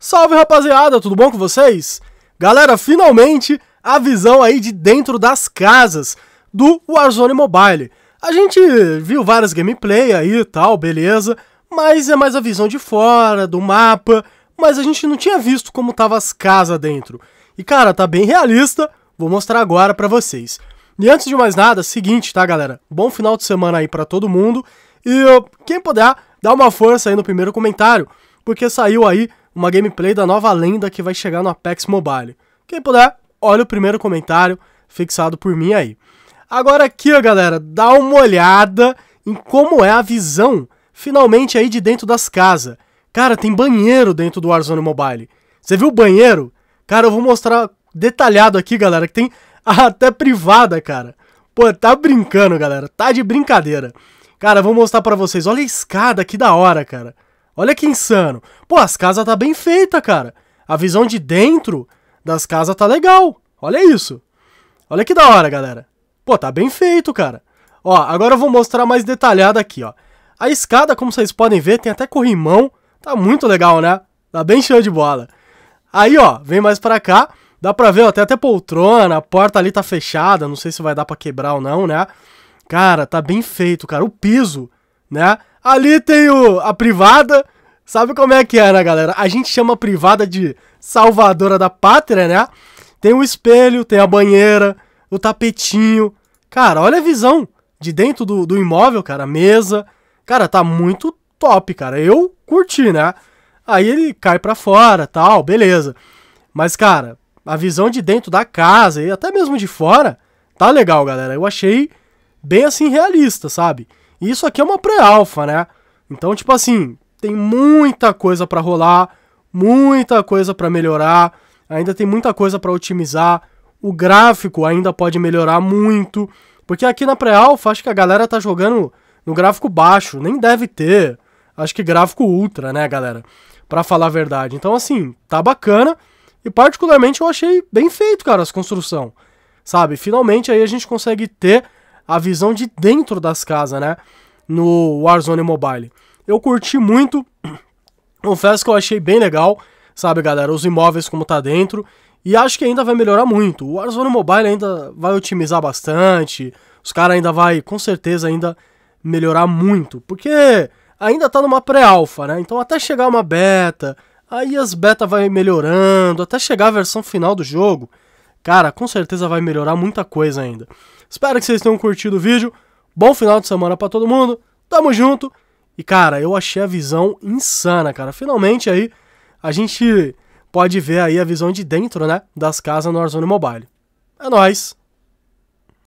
Salve rapaziada, tudo bom com vocês? Galera, finalmente a visão aí de dentro das casas do Warzone Mobile. A gente viu várias gameplay aí e tal, beleza, mas é mais a visão de fora, do mapa, mas a gente não tinha visto como tava as casas dentro. E cara, tá bem realista, vou mostrar agora pra vocês. E antes de mais nada, seguinte, tá galera, bom final de semana aí pra todo mundo, e quem puder, dá uma força aí no primeiro comentário, porque saiu aí uma gameplay da nova lenda que vai chegar no Apex Mobile. Quem puder, olha o primeiro comentário fixado por mim aí. Agora aqui, ó, galera, dá uma olhada em como é a visão finalmente aí de dentro das casas. Cara, tem banheiro dentro do Warzone Mobile. Você viu o banheiro? Cara, eu vou mostrar detalhado aqui, galera, que tem até privada, cara. Pô, tá brincando, galera. Tá de brincadeira. Cara, vou mostrar para vocês. Olha a escada, que da hora, cara. Olha que insano. Pô, as casas tá bem feita, cara. A visão de dentro das casas tá legal. Olha isso. Olha que da hora, galera. Pô, tá bem feito, cara. Ó, agora eu vou mostrar mais detalhado aqui, ó. A escada, como vocês podem ver, tem até corrimão. Tá muito legal, né? Tá bem show de bola. Aí, ó, vem mais pra cá. Dá pra ver, ó, tem até poltrona, a porta ali tá fechada, não sei se vai dar pra quebrar ou não, né? Cara, tá bem feito, cara. O piso, né? Ali tem o, a privada. Sabe como é que é, né, galera? A gente chama a privada de salvadora da pátria, né? Tem o espelho, tem a banheira, o tapetinho. Cara, olha a visão de dentro do, do imóvel, cara. Mesa. Cara, tá muito top, cara. Eu curti, né? Aí ele cai pra fora, tal, beleza. Mas, cara, a visão de dentro da casa e até mesmo de fora tá legal, galera. Eu achei bem assim realista, sabe? E isso aqui é uma pré-alfa, né? Então, tipo assim, tem muita coisa para rolar, muita coisa para melhorar, ainda tem muita coisa para otimizar. O gráfico ainda pode melhorar muito, porque aqui na pré-alfa acho que a galera tá jogando no gráfico baixo, nem deve ter. Acho que gráfico ultra, né, galera? Para falar a verdade. Então, assim, tá bacana. E particularmente eu achei bem feito, cara, essa construção. Sabe? Finalmente aí a gente consegue ter a visão de dentro das casas, né? No Warzone Mobile. Eu curti muito, confesso que eu achei bem legal, sabe, galera? Os imóveis como tá dentro. E acho que ainda vai melhorar muito. O Warzone Mobile ainda vai otimizar bastante. Os caras ainda vai, com certeza, ainda melhorar muito. Porque ainda tá numa pré-alfa, né? Então até chegar uma beta, aí as beta vai melhorando, até chegar a versão final do jogo. Cara, com certeza vai melhorar muita coisa ainda. Espero que vocês tenham curtido o vídeo. Bom final de semana para todo mundo. Tamo junto. E cara, eu achei a visão insana, cara. Finalmente aí a gente pode ver aí a visão de dentro, né, das casas no Warzone Mobile. É nós.